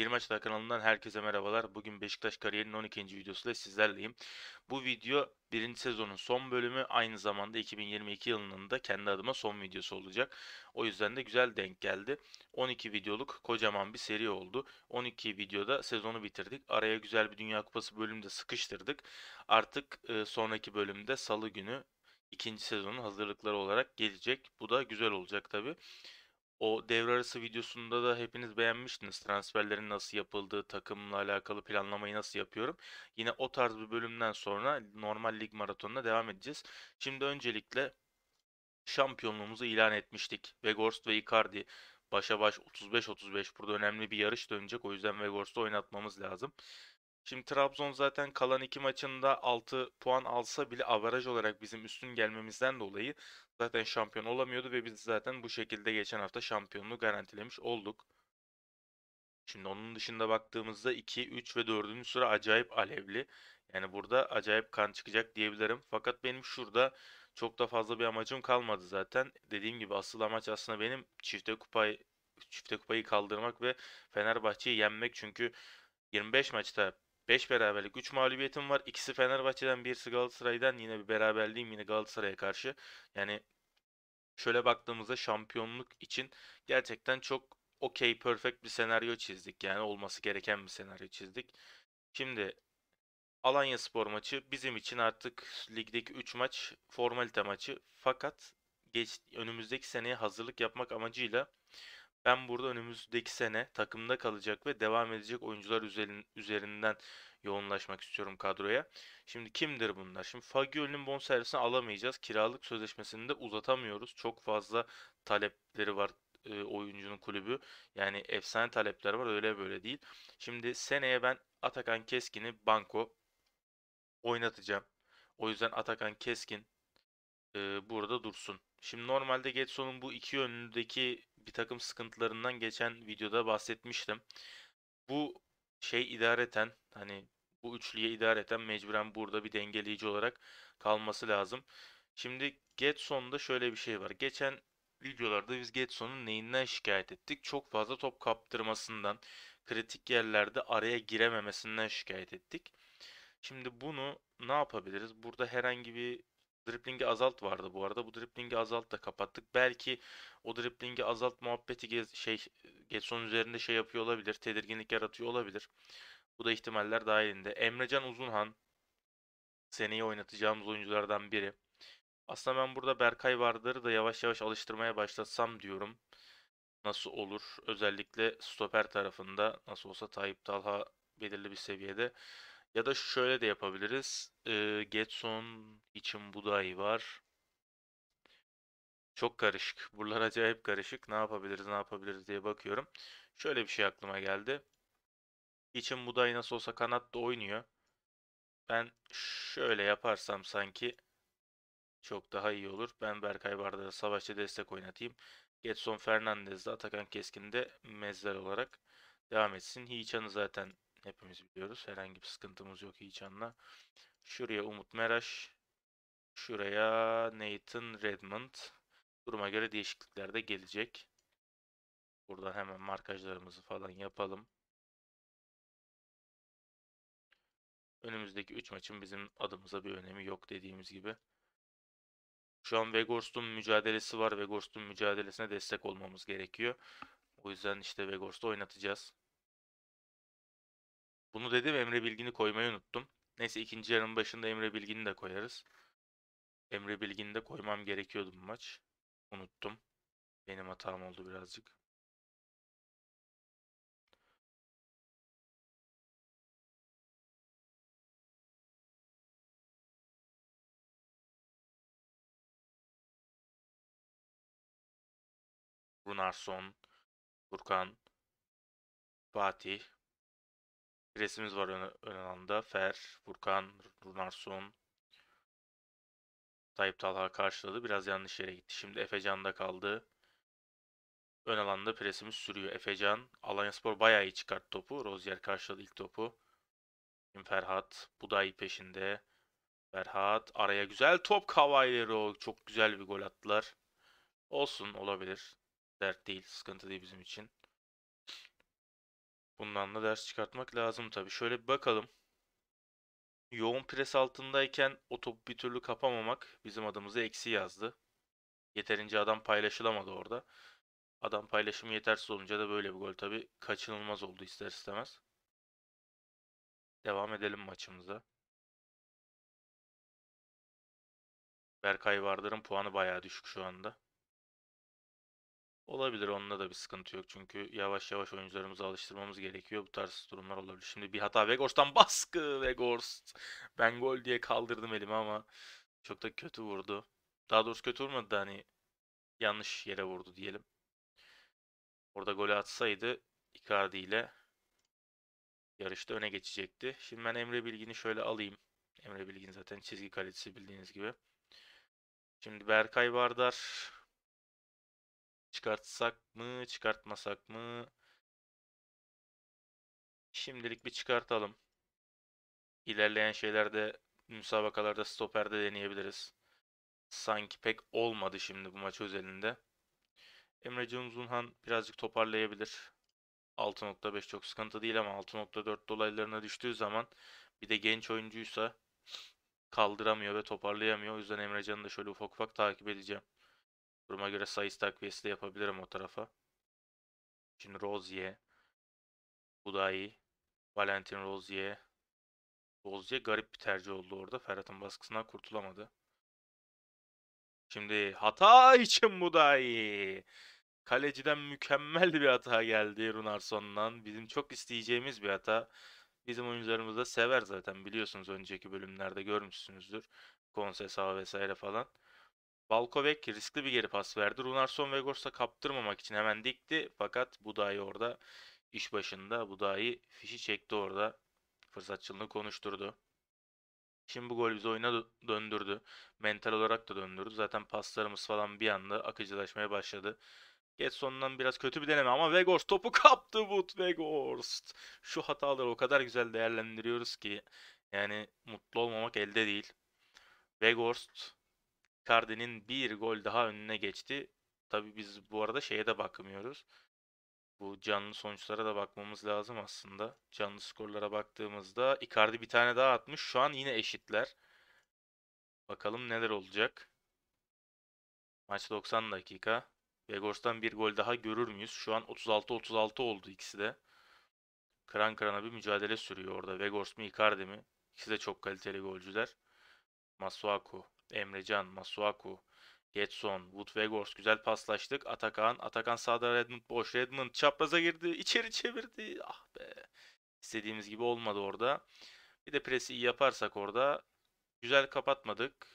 Yeni Maçlar kanalından herkese merhabalar. Bugün Beşiktaş kariyerinin 12. videosuyla sizlerleyim. Bu video birinci sezonun son bölümü aynı zamanda 2022 yılının da kendi adıma son videosu olacak. O yüzden de güzel denk geldi. 12 videoluk kocaman bir seri oldu. 12 videoda sezonu bitirdik. Araya güzel bir Dünya Kupası bölümü de sıkıştırdık. Artık e, sonraki bölümde salı günü ikinci sezonun hazırlıkları olarak gelecek. Bu da güzel olacak tabii. O devre arası videosunda da hepiniz beğenmiştiniz. Transferlerin nasıl yapıldığı, takımla alakalı planlamayı nasıl yapıyorum. Yine o tarz bir bölümden sonra normal lig maratonuna devam edeceğiz. Şimdi öncelikle şampiyonluğumuzu ilan etmiştik. Weghorst ve Icardi başa baş 35-35 burada önemli bir yarış dönecek. O yüzden Weghorst'u oynatmamız lazım. Şimdi Trabzon zaten kalan iki maçında 6 puan alsa bile avaraj olarak bizim üstün gelmemizden dolayı zaten şampiyon olamıyordu ve biz zaten bu şekilde geçen hafta şampiyonluğu garantilemiş olduk. Şimdi onun dışında baktığımızda 2, 3 ve 4. sıra acayip alevli. Yani burada acayip kan çıkacak diyebilirim. Fakat benim şurada çok da fazla bir amacım kalmadı zaten. Dediğim gibi asıl amaç aslında benim çifte kupayı çifte kupayı kaldırmak ve Fenerbahçe'yi yenmek. Çünkü 25 maçta 5 beraberlik 3 mağlubiyetim var. İkisi Fenerbahçe'den birisi Galatasaray'dan yine bir beraberliğim yine Galatasaray'a karşı. Yani şöyle baktığımızda şampiyonluk için gerçekten çok okey perfect bir senaryo çizdik. Yani olması gereken bir senaryo çizdik. Şimdi Alanya Spor maçı bizim için artık ligdeki 3 maç formalite maçı. Fakat geç, önümüzdeki seneye hazırlık yapmak amacıyla ben burada önümüzdeki sene takımda kalacak ve devam edecek oyuncular üzerinden yoğunlaşmak istiyorum kadroya. Şimdi kimdir bunlar? Şimdi Fagioli'nin bonservisini alamayacağız. Kiralık sözleşmesini de uzatamıyoruz. Çok fazla talepleri var e, oyuncunun kulübü. Yani efsane talepler var öyle böyle değil. Şimdi seneye ben Atakan Keskin'i banko oynatacağım. O yüzden Atakan Keskin e, burada dursun. Şimdi normalde Getson'un bu iki yönündeki bir takım sıkıntılarından geçen videoda bahsetmiştim. Bu şey idareten hani bu üçlüye idareten mecburen burada bir dengeleyici olarak kalması lazım. Şimdi Getson'da şöyle bir şey var. Geçen videolarda biz Getson'un neyinden şikayet ettik? Çok fazla top kaptırmasından, kritik yerlerde araya girememesinden şikayet ettik. Şimdi bunu ne yapabiliriz? Burada herhangi bir Driplingi azalt vardı bu arada. Bu driplingi azalt da kapattık. Belki o driplingi azalt muhabbeti gez, şey Getson üzerinde şey yapıyor olabilir. Tedirginlik yaratıyor olabilir. Bu da ihtimaller dahilinde. Emrecan Uzunhan seneye oynatacağımız oyunculardan biri. Aslında ben burada Berkay vardır da yavaş yavaş alıştırmaya başlasam diyorum. Nasıl olur? Özellikle stoper tarafında nasıl olsa Tayyip Talha belirli bir seviyede. Ya da şöyle de yapabiliriz. Ee, Getson için Buday var. Çok karışık. Buralar acayip karışık. Ne yapabiliriz ne yapabiliriz diye bakıyorum. Şöyle bir şey aklıma geldi. İçin Buday nasıl olsa kanatta oynuyor. Ben şöyle yaparsam sanki çok daha iyi olur. Ben Berkay Bardar'a savaşçı destek oynatayım. Getson Fernandez de Atakan Keskin de mezler olarak devam etsin. Hiçan'ı zaten Hepimiz biliyoruz. Herhangi bir sıkıntımız yok heyecanla. Şuraya Umut Meraş. Şuraya Nathan Redmond. Duruma göre değişiklikler de gelecek. Buradan hemen markajlarımızı falan yapalım. Önümüzdeki 3 maçın bizim adımıza bir önemi yok dediğimiz gibi. Şu an Vegors'un mücadelesi var. Vegors'un mücadelesine destek olmamız gerekiyor. O yüzden işte Vegors'ta oynatacağız. Bunu dedim Emre Bilgin'i koymayı unuttum. Neyse ikinci yarının başında Emre Bilgin'i de koyarız. Emre Bilgin'i de koymam gerekiyordu bu maç. Unuttum. Benim hatam oldu birazcık. Runarson, Furkan, Fatih, Resimiz var ön, ön alanda. Fer, Furkan, Runarsson, Tayyip Talha karşıladı. Biraz yanlış yere gitti. Şimdi Efecan'da kaldı. Ön alanda presimiz sürüyor. Efecan, Alanya Spor bayağı iyi çıkart topu. Rozier karşıladı ilk topu. Şimdi Ferhat, Buday peşinde. Ferhat araya güzel top Kavaileri çok güzel bir gol attılar. Olsun olabilir. Dert değil, sıkıntı değil bizim için. Bundan da ders çıkartmak lazım tabii. Şöyle bir bakalım. Yoğun pres altındayken o topu bir türlü kapamamak bizim adımıza eksi yazdı. Yeterince adam paylaşılamadı orada. Adam paylaşımı yetersiz olunca da böyle bir gol tabii kaçınılmaz oldu ister istemez. Devam edelim maçımıza. Berkay Vardar'ın puanı bayağı düşük şu anda. Olabilir onunla da bir sıkıntı yok. Çünkü yavaş yavaş oyuncularımızı alıştırmamız gerekiyor. Bu tarz durumlar olabilir. Şimdi bir hata Vegors'tan baskı Vegors. Ben gol diye kaldırdım elimi ama çok da kötü vurdu. Daha doğrusu kötü vurmadı da hani yanlış yere vurdu diyelim. Orada golü atsaydı Icardi ile yarışta öne geçecekti. Şimdi ben Emre Bilgin'i şöyle alayım. Emre Bilgin zaten çizgi kalitesi bildiğiniz gibi. Şimdi Berkay Vardar Çıkartsak mı çıkartmasak mı? Şimdilik bir çıkartalım. İlerleyen şeylerde müsabakalarda stoperde deneyebiliriz. Sanki pek olmadı şimdi bu maç özelinde. Emre Can Uzunhan birazcık toparlayabilir. 6.5 çok sıkıntı değil ama 6.4 dolaylarına düştüğü zaman bir de genç oyuncuysa kaldıramıyor ve toparlayamıyor. O yüzden Emrecan'ı da şöyle ufak ufak takip edeceğim. Duruma göre sayısı takviyesi de yapabilirim o tarafa. Şimdi Rozier. Budai. Valentin Rozier. Rozier garip bir tercih oldu orada. Ferhat'ın baskısından kurtulamadı. Şimdi hata için Budai. Kaleciden mükemmel bir hata geldi Runarson'dan. Bizim çok isteyeceğimiz bir hata. Bizim oyuncularımız da sever zaten biliyorsunuz önceki bölümlerde görmüşsünüzdür. Konse sağ vesaire falan. Valkovek riskli bir geri pas verdi. Runarsson Vegors'a kaptırmamak için hemen dikti. Fakat Buday orada iş başında. Buday fişi çekti orada. Fırsatçılığını konuşturdu. Şimdi bu gol bizi oyuna döndürdü. Mental olarak da döndürdü. Zaten paslarımız falan bir anda akıcılaşmaya başladı. Getson'dan biraz kötü bir deneme ama Vegors topu kaptı Wood Vegors. Şu hataları o kadar güzel değerlendiriyoruz ki yani mutlu olmamak elde değil. Vegors Icardi'nin bir gol daha önüne geçti. Tabii biz bu arada şeye de bakmıyoruz. Bu canlı sonuçlara da bakmamız lazım aslında. Canlı skorlara baktığımızda Icardi bir tane daha atmış. Şu an yine eşitler. Bakalım neler olacak. Maç 90 dakika. Vegors'tan bir gol daha görür müyüz? Şu an 36-36 oldu ikisi de. Kran kırana bir mücadele sürüyor orada. Vegors mu Icardi mi? İkisi de çok kaliteli golcüler. Masuaku Emrecan, Masuaku, Getson, Woodvegors güzel paslaştık. Atakan, Atakan sağda Redmond boş. Redmond çapraza girdi. içeri çevirdi. Ah be. İstediğimiz gibi olmadı orada. Bir de presi iyi yaparsak orada güzel kapatmadık.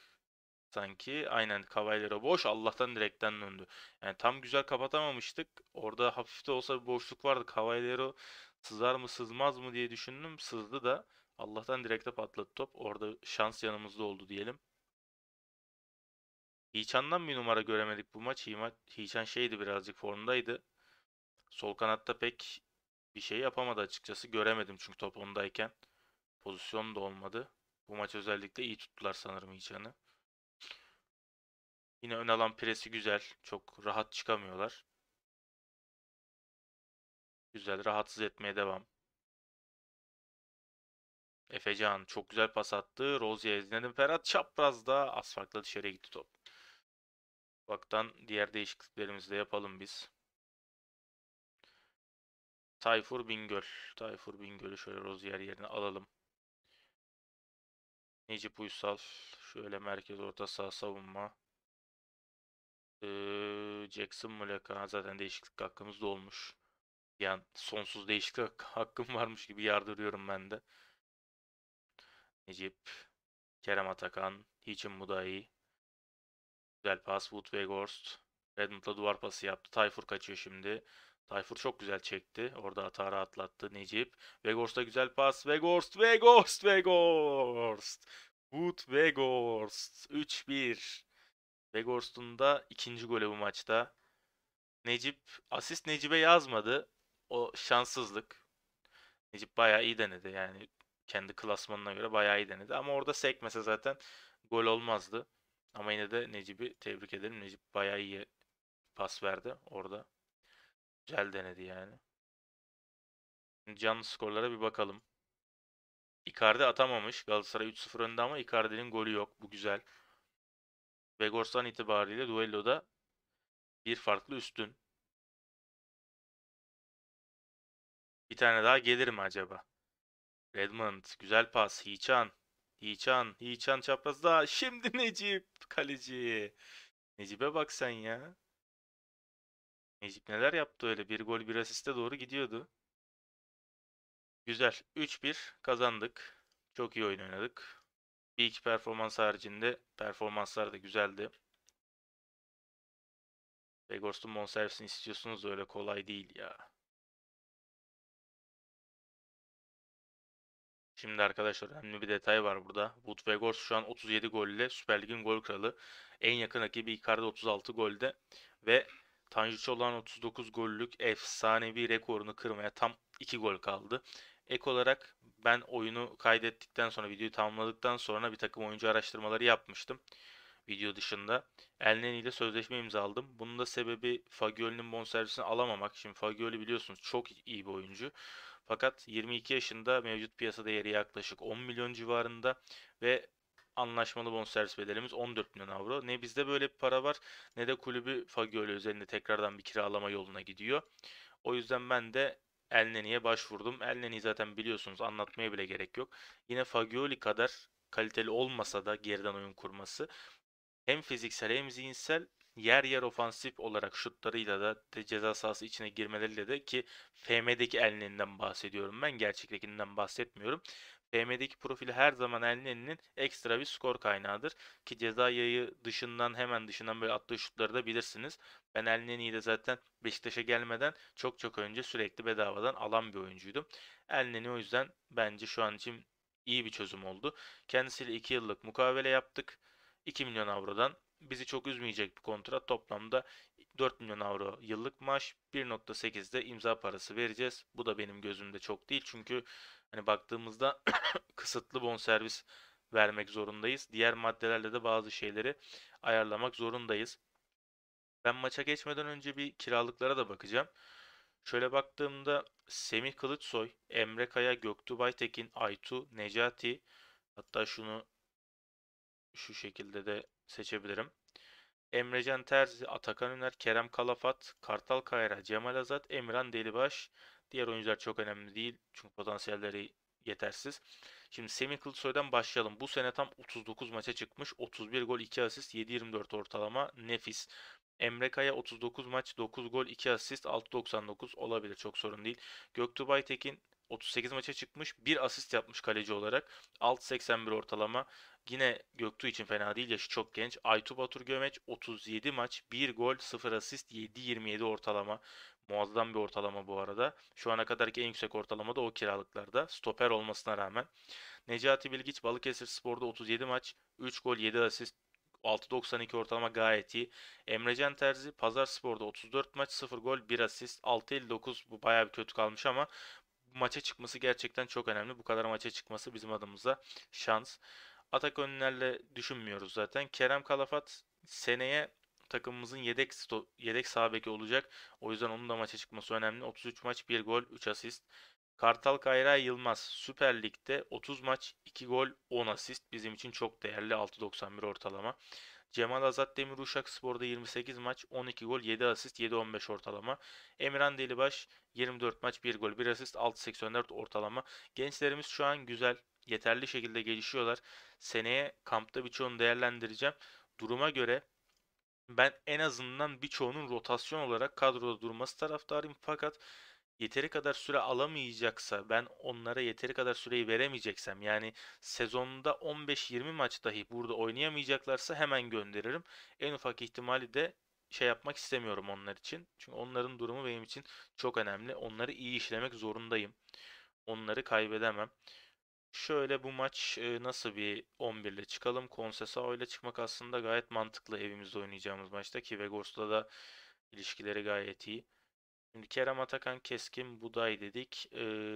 Sanki aynen kavaylara boş Allah'tan direkten döndü. Yani tam güzel kapatamamıştık. Orada hafif de olsa bir boşluk vardı. Kavaylara sızar mı sızmaz mı diye düşündüm. Sızdı da Allah'tan direkte patladı top. Orada şans yanımızda oldu diyelim. Hiçan'dan bir numara göremedik bu maç. Hiçan şeydi birazcık formdaydı. Sol kanatta pek bir şey yapamadı açıkçası. Göremedim çünkü top ondayken. Pozisyon da olmadı. Bu maç özellikle iyi tuttular sanırım Hiçan'ı. Yine ön alan presi güzel. Çok rahat çıkamıyorlar. Güzel. Rahatsız etmeye devam. Efecan çok güzel pas attı. Rozier izledim. Ferhat çaprazda az dışarıya gitti top. Ufaktan diğer değişikliklerimizi de yapalım biz. Tayfur Bingöl. Tayfur Bingöl'ü şöyle Rozier yerine alalım. Necip Uysal. Şöyle merkez orta saha savunma. Ee, Jackson Muleka. Zaten değişiklik hakkımız dolmuş. Yani sonsuz değişiklik hakkım varmış gibi yardırıyorum ben de. Necip. Kerem Atakan. Hiçim Mudai. Güzel pas. Wood ve Gorst. Redmond'la duvar pası yaptı. Tayfur kaçıyor şimdi. Tayfur çok güzel çekti. Orada hata rahatlattı. Necip. Vegorst'a güzel pas. Vegorst, Vegorst, Vegorst. Wood Vegorst. 3-1. Vegorst'un da ikinci golü bu maçta. Necip, asist Necip'e yazmadı. O şanssızlık. Necip bayağı iyi denedi yani. Kendi klasmanına göre bayağı iyi denedi. Ama orada sekmese zaten gol olmazdı. Ama yine de Necip'i tebrik edelim. Necip bayağı iyi pas verdi orada. Güzel denedi yani. Canlı skorlara bir bakalım. Icardi atamamış. Galatasaray 3-0 önde ama Icardi'nin golü yok. Bu güzel. Vegors'tan itibariyle duelloda bir farklı üstün. Bir tane daha gelir mi acaba? Redmond güzel pas. Hiçan. Yiğitcan. Yiğitcan çaprazda. Şimdi Necip kaleci. Necip'e bak sen ya. Necip neler yaptı öyle. Bir gol bir asiste doğru gidiyordu. Güzel. 3-1 kazandık. Çok iyi oyun oynadık. Bir iki performans haricinde performanslar da güzeldi. Vegors'un bonservisini istiyorsunuz da öyle kolay değil ya. Şimdi arkadaşlar önemli bir detay var burada. Wood ve şu an 37 golle Süper Lig'in gol kralı. En yakın rakibi Icardi 36 golde ve Tanju olan 39 gollük efsanevi rekorunu kırmaya tam 2 gol kaldı. Ek olarak ben oyunu kaydettikten sonra, videoyu tamamladıktan sonra bir takım oyuncu araştırmaları yapmıştım. Video dışında. Elneni ile sözleşme imzaladım. Bunun da sebebi Fagioli'nin bonservisini alamamak. Şimdi Fagioli biliyorsunuz çok iyi bir oyuncu. Fakat 22 yaşında mevcut piyasa değeri yaklaşık 10 milyon civarında ve anlaşmalı bonservis bedelimiz 14 milyon avro. Ne bizde böyle bir para var ne de kulübü Fagioli üzerinde tekrardan bir kiralama yoluna gidiyor. O yüzden ben de Elneni'ye başvurdum. Elneni zaten biliyorsunuz anlatmaya bile gerek yok. Yine Fagioli kadar kaliteli olmasa da geriden oyun kurması hem fiziksel hem zihinsel yer yer ofansif olarak şutlarıyla da ceza sahası içine girmeleriyle de ki FM'deki Elneni'nden bahsediyorum ben. Gerçektekinden bahsetmiyorum. FM'deki profili her zaman Elneni'nin ekstra bir skor kaynağıdır. Ki ceza yayı dışından hemen dışından böyle attığı şutları da bilirsiniz. Ben Elneni'yi de zaten Beşiktaş'a gelmeden çok çok önce sürekli bedavadan alan bir oyuncuydum. Elneni o yüzden bence şu an için iyi bir çözüm oldu. Kendisiyle 2 yıllık mukavele yaptık. 2 milyon avrodan bizi çok üzmeyecek bir kontrat. Toplamda 4 milyon avro yıllık maaş 1.8'de imza parası vereceğiz. Bu da benim gözümde çok değil çünkü hani baktığımızda kısıtlı bonservis vermek zorundayız. Diğer maddelerle de bazı şeyleri ayarlamak zorundayız. Ben maça geçmeden önce bir kiralıklara da bakacağım. Şöyle baktığımda Semih Kılıçsoy, Emre Kaya, Göktuğ Baytekin, Aytu, Necati hatta şunu şu şekilde de seçebilirim. Emrecan Terzi, Atakan Üner, Kerem Kalafat, Kartal Kayra, Cemal Azat, Emirhan Delibaş. Diğer oyuncular çok önemli değil. Çünkü potansiyelleri yetersiz. Şimdi Semih Kılıçsoy'dan başlayalım. Bu sene tam 39 maça çıkmış. 31 gol 2 asist 7.24 ortalama. Nefis. Emre Kaya 39 maç 9 gol 2 asist 6.99 olabilir çok sorun değil. Göktuğ Baytekin 38 maça çıkmış 1 asist yapmış kaleci olarak 6.81 ortalama Yine Göktuğ için fena değil. Yaşı çok genç. Aytu Batur Gömeç 37 maç 1 gol 0 asist 7-27 ortalama. Muazzam bir ortalama bu arada. Şu ana kadarki en yüksek ortalama da o kiralıklarda. Stoper olmasına rağmen. Necati Bilgiç Balıkesir Spor'da 37 maç 3 gol 7 asist 6.92 ortalama gayet iyi. Emrecan Terzi Pazar Spor'da 34 maç 0 gol 1 asist 6.59 bu bayağı bir kötü kalmış ama maça çıkması gerçekten çok önemli. Bu kadar maça çıkması bizim adımıza şans. Atak önlerle düşünmüyoruz zaten. Kerem Kalafat seneye takımımızın yedek sto- yedek sağ beki olacak. O yüzden onun da maça çıkması önemli. 33 maç 1 gol 3 asist. Kartal Kayra Yılmaz Süper Lig'de 30 maç 2 gol 10 asist bizim için çok değerli 6.91 ortalama. Cemal Azat Demir Uşak Spor'da 28 maç 12 gol 7 asist 7.15 ortalama. Emirhan Delibaş 24 maç 1 gol 1 asist 6.84 ortalama. Gençlerimiz şu an güzel yeterli şekilde gelişiyorlar. Seneye kampta birçoğunu değerlendireceğim. Duruma göre ben en azından birçoğunun rotasyon olarak kadroda durması taraftarıyım. Fakat yeteri kadar süre alamayacaksa ben onlara yeteri kadar süreyi veremeyeceksem yani sezonda 15-20 maç dahi burada oynayamayacaklarsa hemen gönderirim. En ufak ihtimali de şey yapmak istemiyorum onlar için. Çünkü onların durumu benim için çok önemli. Onları iyi işlemek zorundayım. Onları kaybedemem. Şöyle bu maç nasıl bir 11 ile çıkalım? Konsesao ile çıkmak aslında gayet mantıklı evimizde oynayacağımız maçta ki Vegos'la da ilişkileri gayet iyi. Şimdi Kerem Atakan Keskin Buday dedik.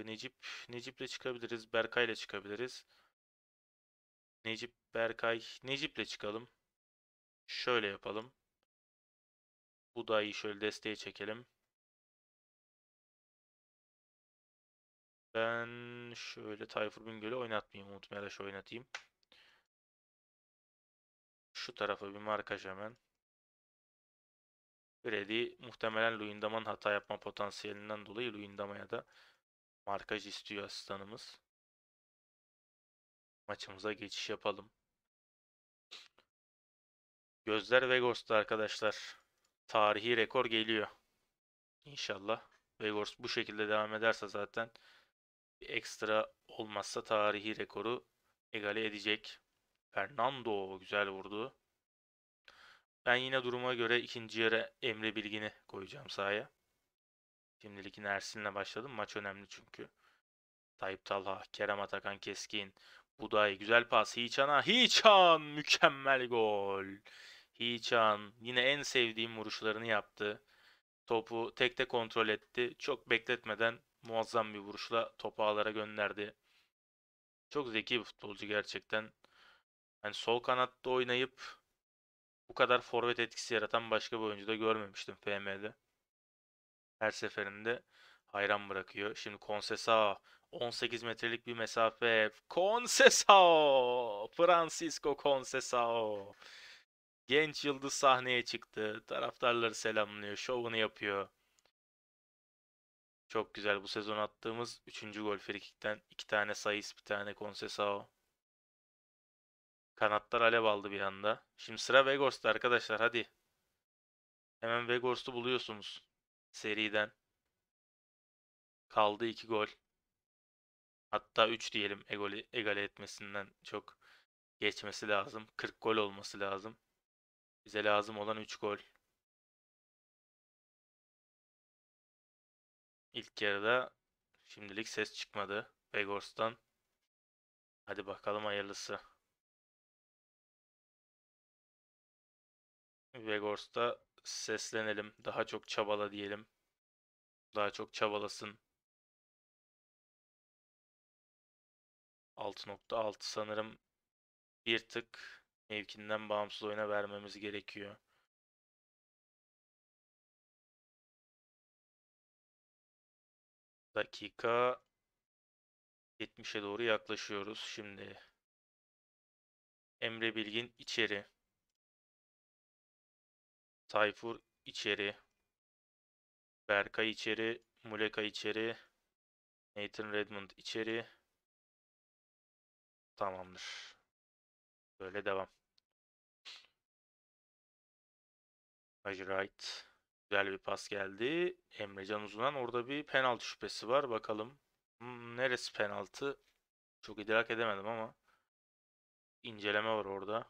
Necip, Necip ile çıkabiliriz. Berkay ile çıkabiliriz. Necip Berkay Necip ile çıkalım. Şöyle yapalım. Buday'ı şöyle desteğe çekelim. Ben şöyle Tayfur Bingöl'ü oynatmayayım. Umut Meraş'ı oynatayım. Şu tarafa bir markaj hemen. Brady muhtemelen Luyendam'ın hata yapma potansiyelinden dolayı Luyendam'a da markaj istiyor asistanımız. Maçımıza geçiş yapalım. Gözler Vegas'ta arkadaşlar. Tarihi rekor geliyor. İnşallah. Vegas bu şekilde devam ederse zaten bir ekstra olmazsa tarihi rekoru egale edecek. Fernando güzel vurdu. Ben yine duruma göre ikinci yarı Emre Bilgin'i koyacağım sahaya. Şimdilik yine Ersin'le başladım. Maç önemli çünkü. Tayyip Talha, Kerem Atakan Keskin, Buday güzel pas. Hiçan'a. Hiçan mükemmel gol. Hiçan yine en sevdiğim vuruşlarını yaptı. Topu tekte kontrol etti. Çok bekletmeden muazzam bir vuruşla topu ağlara gönderdi. Çok zeki bir futbolcu gerçekten. Yani sol kanatta oynayıp bu kadar forvet etkisi yaratan başka bir oyuncu da görmemiştim FM'de. Her seferinde hayran bırakıyor. Şimdi Konsesa 18 metrelik bir mesafe. Konsesao! Francisco Konsesao! Genç yıldız sahneye çıktı. Taraftarları selamlıyor. Şovunu yapıyor. Çok güzel. Bu sezon attığımız 3. gol frikikten 2 tane Sayıs, bir tane Concesao. Kanatlar alev aldı bir anda. Şimdi sıra Vegors'ta arkadaşlar hadi. Hemen Vegors'u buluyorsunuz seriden. Kaldı 2 gol. Hatta 3 diyelim egoli, egale etmesinden çok geçmesi lazım. 40 gol olması lazım. Bize lazım olan 3 gol. İlk yarıda şimdilik ses çıkmadı Vegors'tan. Hadi bakalım hayırlısı. Vegors'ta seslenelim. Daha çok çabala diyelim. Daha çok çabalasın. 6.6 sanırım bir tık mevkinden bağımsız oyuna vermemiz gerekiyor. Dakika 70'e doğru yaklaşıyoruz şimdi. Emre Bilgin içeri. Tayfur içeri. Berkay içeri. Muleka içeri. Nathan Redmond içeri. Tamamdır. Böyle devam. Hacı Wright. Güzel bir pas geldi. Emrecan Uzun'dan orada bir penaltı şüphesi var. Bakalım hmm, neresi penaltı? Çok idrak edemedim ama inceleme var orada.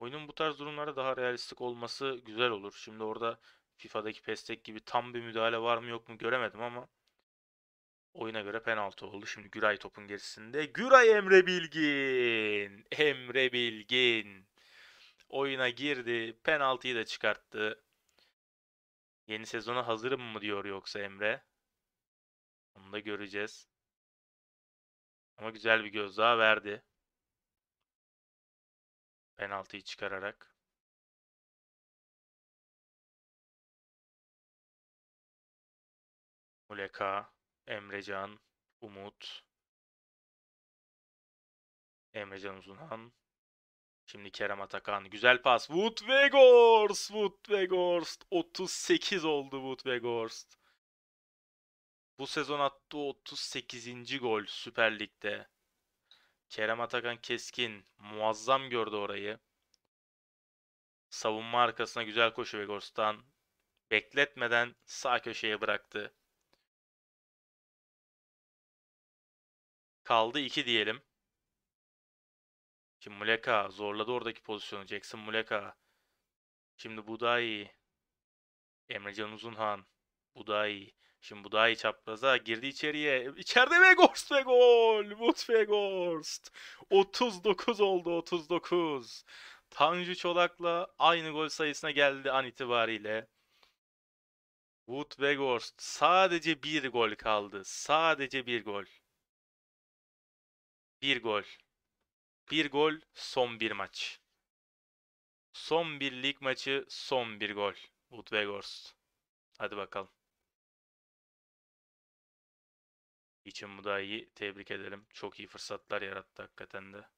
Oyunun bu tarz durumlarda daha realistik olması güzel olur. Şimdi orada FIFA'daki pestek gibi tam bir müdahale var mı yok mu göremedim ama oyuna göre penaltı oldu. Şimdi Güray topun gerisinde. Güray Emre Bilgin! Emre Bilgin! Oyuna girdi. Penaltıyı da çıkarttı. Yeni sezona hazırım mı diyor yoksa Emre? Onu da göreceğiz. Ama güzel bir göz daha verdi. Penaltıyı çıkararak. Muleka, Emrecan, Umut, Emrecan Uzunhan, Şimdi Kerem Atakan güzel pas. Wood Weghorst, Gorst. Wood ve 38 oldu Wood Weghorst. Bu sezon attığı 38. gol Süper Lig'de. Kerem Atakan keskin. Muazzam gördü orayı. Savunma arkasına güzel koşu Weghorst'tan bekletmeden sağ köşeye bıraktı. Kaldı 2 diyelim. Ki Muleka zorladı oradaki pozisyonu. Jackson Muleka. Şimdi bu daha iyi. Emrecan Uzunhan. Bu daha iyi. Şimdi bu daha iyi çapraza girdi içeriye. İçeride Vegorst ve gol. Mut Vegorst. 39 oldu 39. Tanju Çolak'la aynı gol sayısına geldi an itibariyle. Wood ve sadece bir gol kaldı. Sadece bir gol. Bir gol. Bir gol son bir maç. Son bir lig maçı son bir gol. Woodweghorst. Hadi bakalım. İçin bu da iyi. Tebrik edelim. Çok iyi fırsatlar yarattı hakikaten de.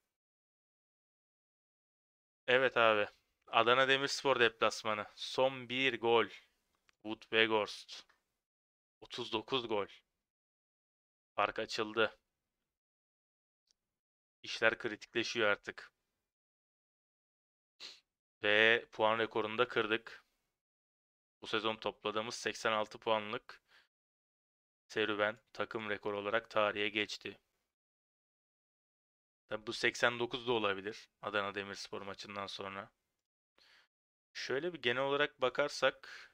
Evet abi. Adana Demirspor deplasmanı. Son bir gol. Woodweghorst. 39 gol. Fark açıldı işler kritikleşiyor artık. Ve puan rekorunu da kırdık. Bu sezon topladığımız 86 puanlık serüven takım rekoru olarak tarihe geçti. Tabi bu 89 da olabilir Adana Demirspor maçından sonra. Şöyle bir genel olarak bakarsak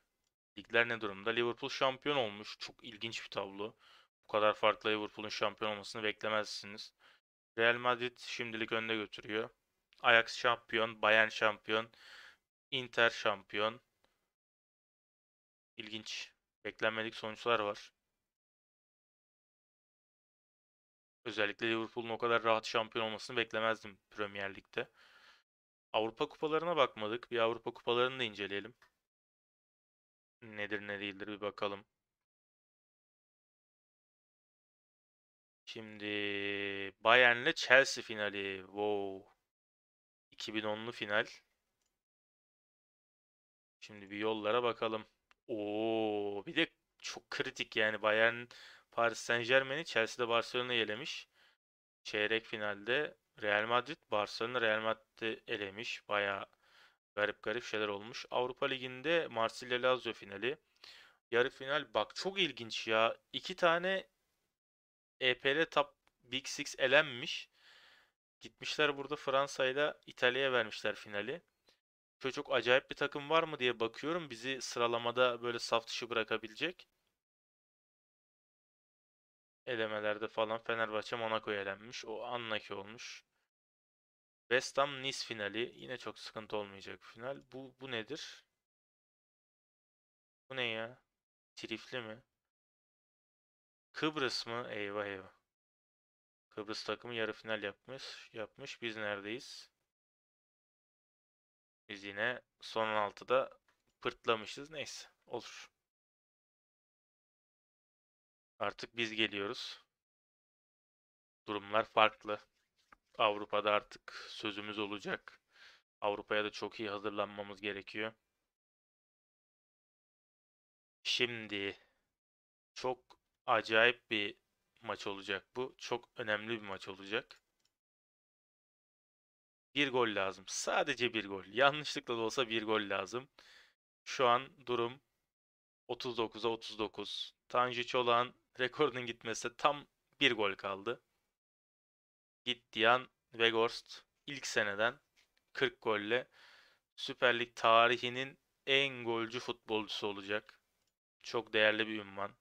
ligler ne durumda? Liverpool şampiyon olmuş. Çok ilginç bir tablo. Bu kadar farklı Liverpool'un şampiyon olmasını beklemezsiniz. Real Madrid şimdilik önde götürüyor. Ajax şampiyon, Bayern şampiyon, Inter şampiyon. İlginç, beklenmedik sonuçlar var. Özellikle Liverpool'un o kadar rahat şampiyon olmasını beklemezdim Premier Lig'de. Avrupa kupalarına bakmadık. Bir Avrupa kupalarını da inceleyelim. Nedir ne değildir bir bakalım. Şimdi Bayern'le Chelsea finali. Wow. 2010'lu final. Şimdi bir yollara bakalım. Oo, bir de çok kritik yani Bayern Paris Saint-Germain'i Chelsea'de Barcelona'yı elemiş. Çeyrek finalde Real Madrid Barcelona Real Madrid'i elemiş. Baya garip garip şeyler olmuş. Avrupa Ligi'nde Marsilya Lazio finali. Yarı final bak çok ilginç ya. İki tane EPL Top Big Six elenmiş. Gitmişler burada Fransa ile İtalya'ya vermişler finali. Şöyle çok acayip bir takım var mı diye bakıyorum. Bizi sıralamada böyle saf dışı bırakabilecek. Elemelerde falan Fenerbahçe Monaco'ya elenmiş. O Annaki olmuş. West Ham Nice finali. Yine çok sıkıntı olmayacak final. Bu, bu nedir? Bu ne ya? Trifli mi? Kıbrıs mı? Eyvah eyvah. Kıbrıs takımı yarı final yapmış. Yapmış. Biz neredeyiz? Biz yine son 16'da pırtlamışız. Neyse. Olur. Artık biz geliyoruz. Durumlar farklı. Avrupa'da artık sözümüz olacak. Avrupa'ya da çok iyi hazırlanmamız gerekiyor. Şimdi çok acayip bir maç olacak bu. Çok önemli bir maç olacak. Bir gol lazım. Sadece bir gol. Yanlışlıkla da olsa bir gol lazım. Şu an durum 39'a 39. Tanju Çolak'ın rekorunun gitmesi tam bir gol kaldı. Gittiyan Weghorst ilk seneden 40 golle Süper Lig tarihinin en golcü futbolcusu olacak. Çok değerli bir ünvan.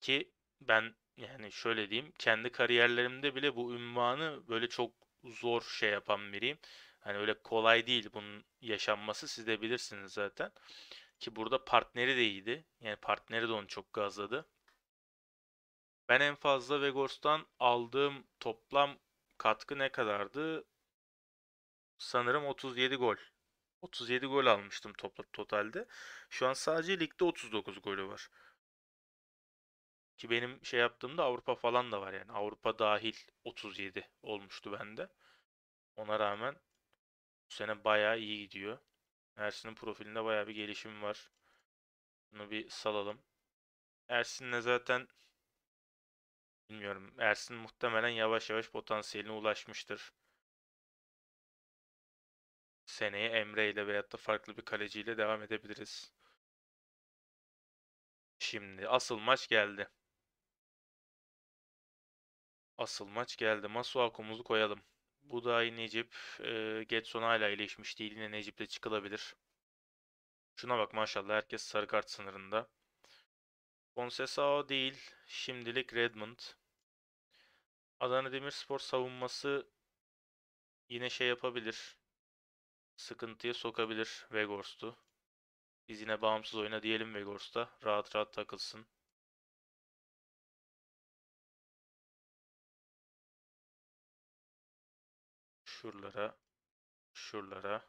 Ki ben yani şöyle diyeyim kendi kariyerlerimde bile bu ünvanı böyle çok zor şey yapan biriyim. Hani öyle kolay değil bunun yaşanması siz de bilirsiniz zaten. Ki burada partneri de iyiydi. Yani partneri de onu çok gazladı. Ben en fazla Vegors'tan aldığım toplam katkı ne kadardı? Sanırım 37 gol. 37 gol almıştım topla totalde. Şu an sadece ligde 39 golü var. Ki benim şey yaptığımda Avrupa falan da var yani. Avrupa dahil 37 olmuştu bende. Ona rağmen bu sene bayağı iyi gidiyor. Ersin'in profilinde bayağı bir gelişim var. Bunu bir salalım. Ersin'le zaten bilmiyorum. Ersin muhtemelen yavaş yavaş potansiyeline ulaşmıştır. Seneye Emre ile veyahut da farklı bir kaleciyle devam edebiliriz. Şimdi asıl maç geldi. Asıl maç geldi. Masuaku'muzu koyalım. Buday Necip e, Getson hala iyileşmiş değil. Yine Necip'le çıkılabilir. Şuna bak maşallah herkes sarı kart sınırında. Concesao değil. Şimdilik Redmond. Adana Demirspor savunması yine şey yapabilir. Sıkıntıya sokabilir Vegorst'u. Biz yine bağımsız oyna diyelim Vegorst'a. Rahat rahat takılsın. şuralara, şuralara,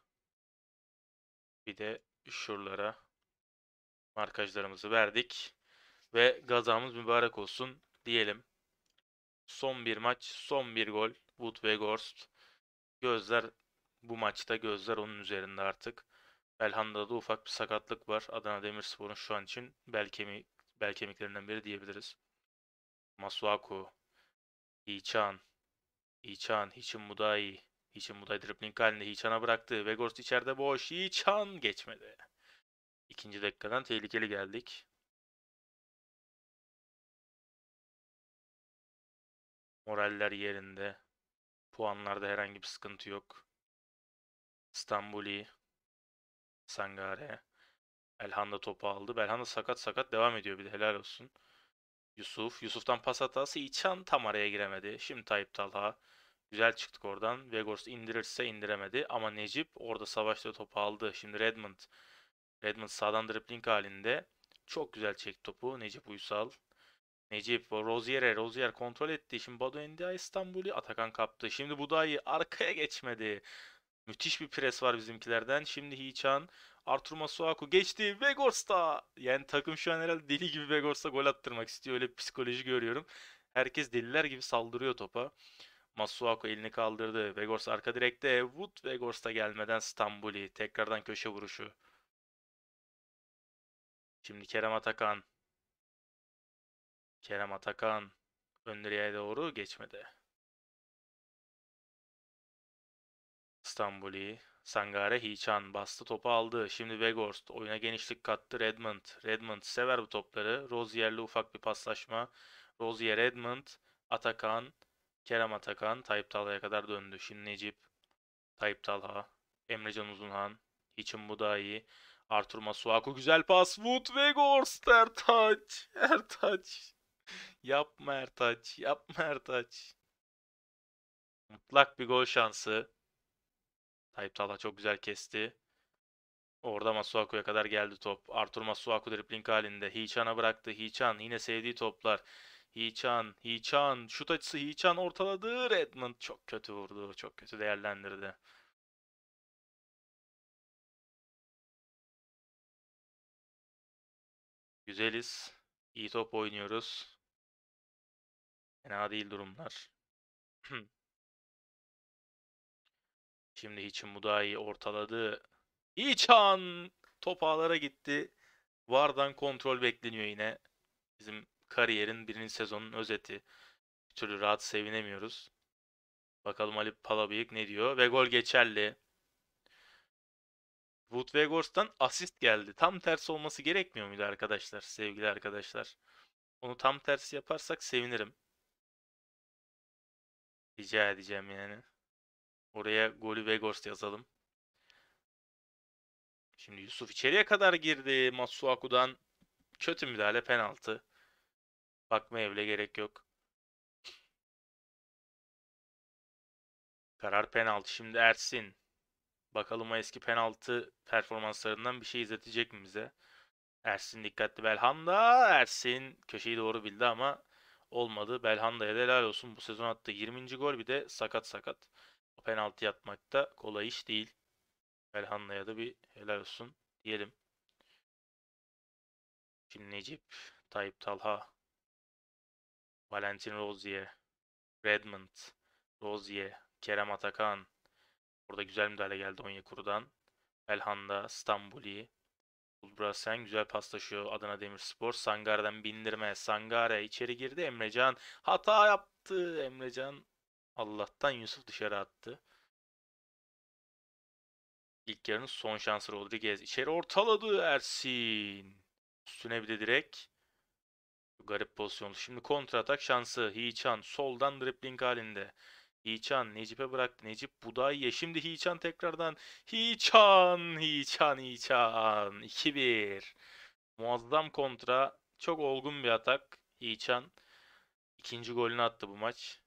bir de şuralara markajlarımızı verdik. Ve gazamız mübarek olsun diyelim. Son bir maç, son bir gol. Wood ve Gorst. Gözler bu maçta gözler onun üzerinde artık. Belhanda'da da ufak bir sakatlık var. Adana Demirspor'un şu an için bel, kemi, bel kemiklerinden biri diyebiliriz. Masuaku, İçan, İçan, Hiçin Mudai, Hichan Buday dripling halinde Hichan'a bıraktı. Vegors içeride boş. Hichan geçmedi. İkinci dakikadan tehlikeli geldik. Moraller yerinde. Puanlarda herhangi bir sıkıntı yok. İstanbul'i, Sangare, Belhanda topu aldı. Belhanda sakat sakat devam ediyor bir de helal olsun. Yusuf. Yusuf'tan pas hatası İçan tam araya giremedi. Şimdi Tayyip Talha. Güzel çıktık oradan. Vegors indirirse indiremedi. Ama Necip orada savaşta topu aldı. Şimdi Redmond. Redmond sağdan dribbling halinde. Çok güzel çekti topu. Necip Uysal. Necip Rozier'e. Rozier kontrol etti. Şimdi Bado Endia İstanbul'u. Atakan kaptı. Şimdi Buday'ı arkaya geçmedi. Müthiş bir pres var bizimkilerden. Şimdi Hiçan. Artur Masuaku geçti. Vegors'ta. Yani takım şu an herhalde deli gibi Vegors'ta gol attırmak istiyor. Öyle psikoloji görüyorum. Herkes deliler gibi saldırıyor topa. Masuako elini kaldırdı. Vegors arka direkte. Wood Vegors'ta gelmeden Stambuli. Tekrardan köşe vuruşu. Şimdi Kerem Atakan. Kerem Atakan. Önleriye doğru geçmedi. Stambuli. Sangare Hiçan bastı topu aldı. Şimdi Weghorst oyuna genişlik kattı Redmond. Redmond sever bu topları. Rozier'le ufak bir paslaşma. Rozier Redmond. Atakan. Kerem Atakan, Tayyip Talha'ya kadar döndü. Şimdi Necip, Tayyip Talha, Emrecan Uzunhan, Hiçim iyi. Artur Masuaku güzel pas. Wood ve Gorst Ertaç. Ertaç. yapma Ertaç. Yapma Ertaç. Mutlak bir gol şansı. Tayyip Talha çok güzel kesti. Orada Masuaku'ya kadar geldi top. Artur Masuaku dripling halinde. Hiçan'a bıraktı. Hiçan yine sevdiği toplar. Hiçan, Hiçan, şut açısı Hiçan ortaladı. Redmond çok kötü vurdu, çok kötü değerlendirdi. Güzeliz. İyi top oynuyoruz. Fena değil durumlar. Şimdi Hiçin Mudai ortaladı. Hiçan top ağlara gitti. Vardan kontrol bekleniyor yine. Bizim kariyerin birinci sezonun özeti. Bir türlü rahat sevinemiyoruz. Bakalım Ali Palabıyık ne diyor. Ve gol geçerli. Wood Weghorst'tan asist geldi. Tam tersi olması gerekmiyor muydu arkadaşlar, sevgili arkadaşlar? Onu tam tersi yaparsak sevinirim. Rica edeceğim yani. Oraya golü Weghorst yazalım. Şimdi Yusuf içeriye kadar girdi. Matsuaku'dan kötü müdahale penaltı. Bakmaya bile gerek yok. Karar penaltı. Şimdi Ersin. Bakalım o eski penaltı performanslarından bir şey izletecek mi bize? Ersin dikkatli Belhanda. Ersin köşeyi doğru bildi ama olmadı. Belhanda'ya da helal olsun. Bu sezon attı 20. gol bir de sakat sakat. O penaltı yatmak da kolay iş değil. Belhanda'ya da bir helal olsun diyelim. Şimdi Necip, Tayyip Talha Valentin Rozier, Redmond, Rozier, Kerem Atakan. Orada güzel müdahale geldi Onyekuru'dan. Belhanda, Stambuli, Ulbrasen güzel paslaşıyor Adana Demirspor. Sangare'den bindirme. Sangare içeri girdi. Emrecan hata yaptı. Emrecan Allah'tan Yusuf dışarı attı. İlk yarının son şansı Rodriguez. içeri ortaladı Ersin. Üstüne bir de direkt garip pozisyonu. Şimdi kontra atak şansı. Hiçan soldan dripling halinde. Hiçan Necip'e bıraktı. Necip Buday'ya. Şimdi Hiçan tekrardan. Hiçan, Hiçan, Hiçan. 2-1. Muazzam kontra. Çok olgun bir atak. Hiçan ikinci golünü attı bu maç.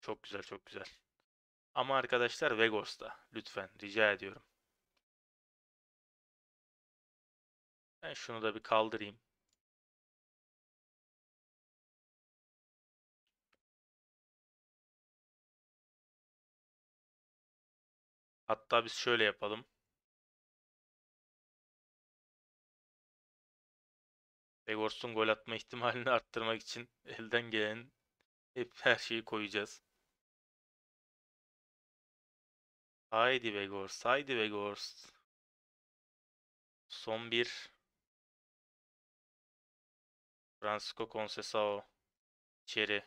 Çok güzel, çok güzel. Ama arkadaşlar Vegos'ta. Lütfen rica ediyorum. Ben şunu da bir kaldırayım. Hatta biz şöyle yapalım. Begors'un gol atma ihtimalini arttırmak için elden gelen hep her şeyi koyacağız. Haydi Begors, haydi Begors. Son bir. Francisco Conceição, İçeri.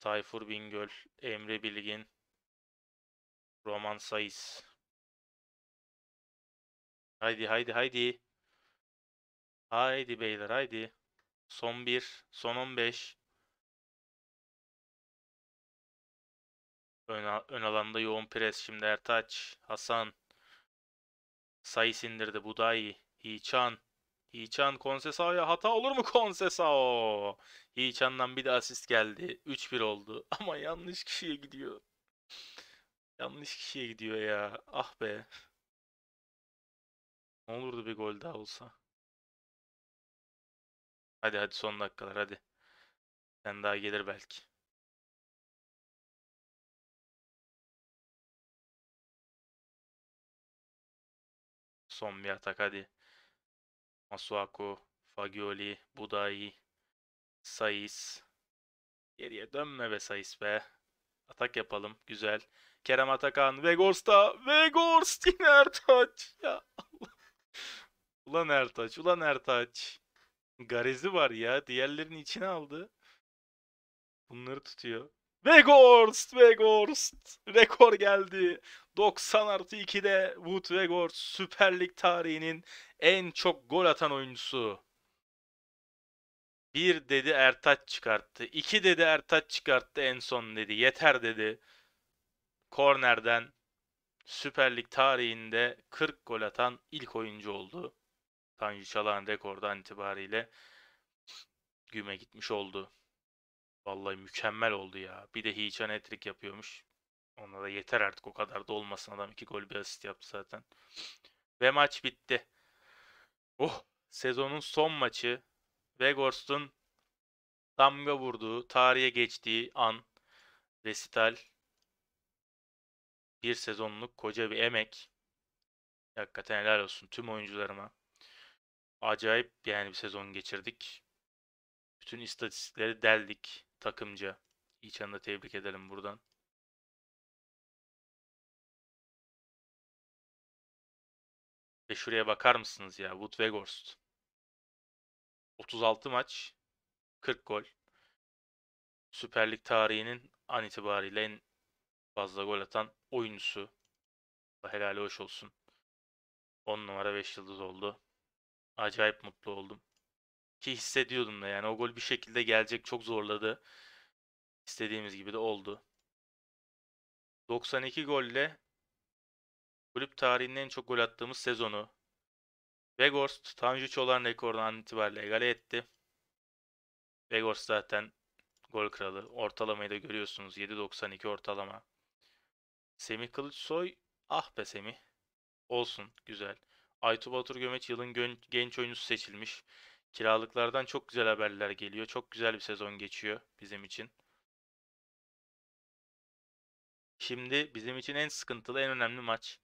Tayfur Bingöl, Emre Bilgin. Roman Saiz. Haydi haydi haydi. Haydi beyler haydi. Son 1, son 15. Ön, ön alanda yoğun pres şimdi Ertaç, Hasan. Sayıs indirdi Buday, Hiçan. Hiçan Konsesao'ya hata olur mu Konsesao? Hiçan'dan bir de asist geldi. 3-1 oldu ama yanlış kişiye gidiyor. Yanlış kişiye gidiyor ya. Ah be. olurdu bir gol daha olsa. Hadi hadi son dakikalar hadi. Sen daha gelir belki. Son bir atak hadi. Masuako, Fagioli, Budai, Saiz. Geriye dönme be Saiz be. Atak yapalım. Güzel. Kerem Atakan, Vegors'ta, Vegors yine Ertaç. Ya Allah. Ulan Ertaç, ulan Ertaç. Garezi var ya. Diğerlerini içine aldı. Bunları tutuyor. Vegorst, Vegorst. Rekor geldi. 90 artı 2'de Wood Vegorst Süper Lig tarihinin en çok gol atan oyuncusu. Bir dedi Ertaç çıkarttı. iki dedi Ertaç çıkarttı en son dedi. Yeter dedi kornerden Süper Lig tarihinde 40 gol atan ilk oyuncu oldu. Tanju Çalan rekordan itibariyle güme gitmiş oldu. Vallahi mükemmel oldu ya. Bir de Hiçan Etrik yapıyormuş. Ona da yeter artık o kadar da olmasın. Adam iki gol bir asist yaptı zaten. Ve maç bitti. Oh! Sezonun son maçı. Weghorst'un damga vurduğu, tarihe geçtiği an. Resital bir sezonluk koca bir emek. Hakikaten helal olsun tüm oyuncularıma. Acayip yani bir sezon geçirdik. Bütün istatistikleri deldik takımca. İçan'ı da tebrik edelim buradan. Ve şuraya bakar mısınız ya? Woodweghorst. 36 maç, 40 gol. Süper Lig tarihinin an itibariyle en fazla gol atan oyuncusu. Helali hoş olsun. 10 numara 5 yıldız oldu. Acayip mutlu oldum. Ki hissediyordum da yani o gol bir şekilde gelecek çok zorladı. İstediğimiz gibi de oldu. 92 golle kulüp tarihinin en çok gol attığımız sezonu Weghorst Tanjuç olan rekordan itibariyle egale etti. Weghorst zaten gol kralı. Ortalamayı da görüyorsunuz. 7.92 ortalama. Semih Kılıçsoy ah be Semih. Olsun güzel. Aytu Batur Gömeç yılın genç oyuncusu seçilmiş. Kiralıklardan çok güzel haberler geliyor. Çok güzel bir sezon geçiyor bizim için. Şimdi bizim için en sıkıntılı, en önemli maç.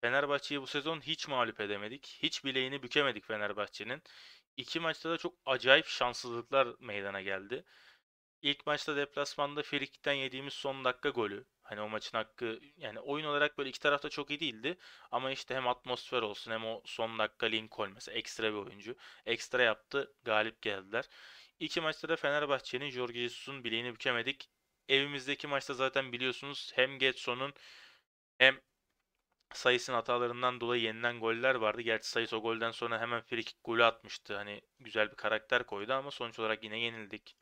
Fenerbahçe'yi bu sezon hiç mağlup edemedik. Hiç bileğini bükemedik Fenerbahçe'nin. İki maçta da çok acayip şanssızlıklar meydana geldi. İlk maçta deplasmanda Frikik'ten yediğimiz son dakika golü. Hani o maçın hakkı yani oyun olarak böyle iki tarafta çok iyi değildi. Ama işte hem atmosfer olsun hem o son dakika Lincoln mesela ekstra bir oyuncu. Ekstra yaptı galip geldiler. İki maçta da Fenerbahçe'nin Jorge Jesus'un bileğini bükemedik. Evimizdeki maçta zaten biliyorsunuz hem Getson'un hem Sayıs'ın hatalarından dolayı yenilen goller vardı. Gerçi Sayıs o golden sonra hemen frikik golü atmıştı. Hani güzel bir karakter koydu ama sonuç olarak yine yenildik.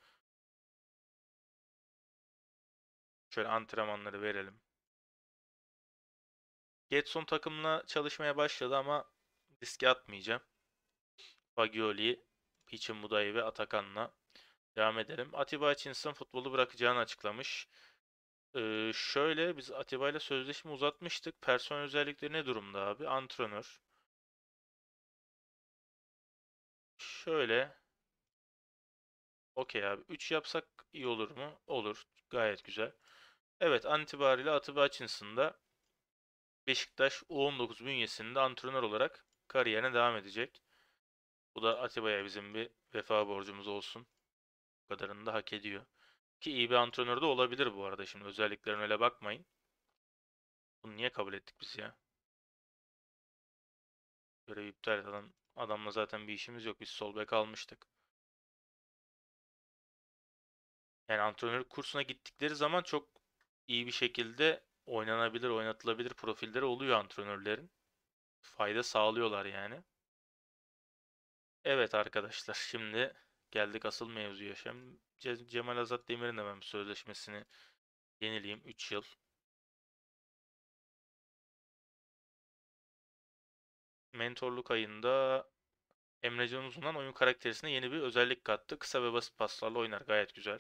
Şöyle antrenmanları verelim. Getson takımına çalışmaya başladı ama riske atmayacağım. Fagioli, Pichimuda'yı ve Atakan'la devam edelim. Atiba Hutchinson futbolu bırakacağını açıklamış. Ee, şöyle biz Atiba ile sözleşme uzatmıştık. Personel özellikleri ne durumda abi? Antrenör. Şöyle. Okey abi. 3 yapsak iyi olur mu? Olur. Gayet güzel. Evet an itibariyle Atiba Hutchinson da Beşiktaş U19 bünyesinde antrenör olarak kariyerine devam edecek. Bu da Atiba'ya bizim bir vefa borcumuz olsun. Bu kadarını da hak ediyor. Ki iyi bir antrenör de olabilir bu arada. Şimdi özelliklerine öyle bakmayın. Bunu niye kabul ettik biz ya? Böyle iptal et. Adam, adamla zaten bir işimiz yok. Biz sol bek almıştık. Yani antrenör kursuna gittikleri zaman çok iyi bir şekilde oynanabilir, oynatılabilir profilleri oluyor antrenörlerin. Fayda sağlıyorlar yani. Evet arkadaşlar şimdi geldik asıl mevzuya. Şimdi Cemal Azat Demir'in hemen sözleşmesini yenileyim. 3 yıl. Mentorluk ayında Emrecan Uzun'dan oyun karakterisine yeni bir özellik kattı. Kısa ve basit paslarla oynar. Gayet güzel.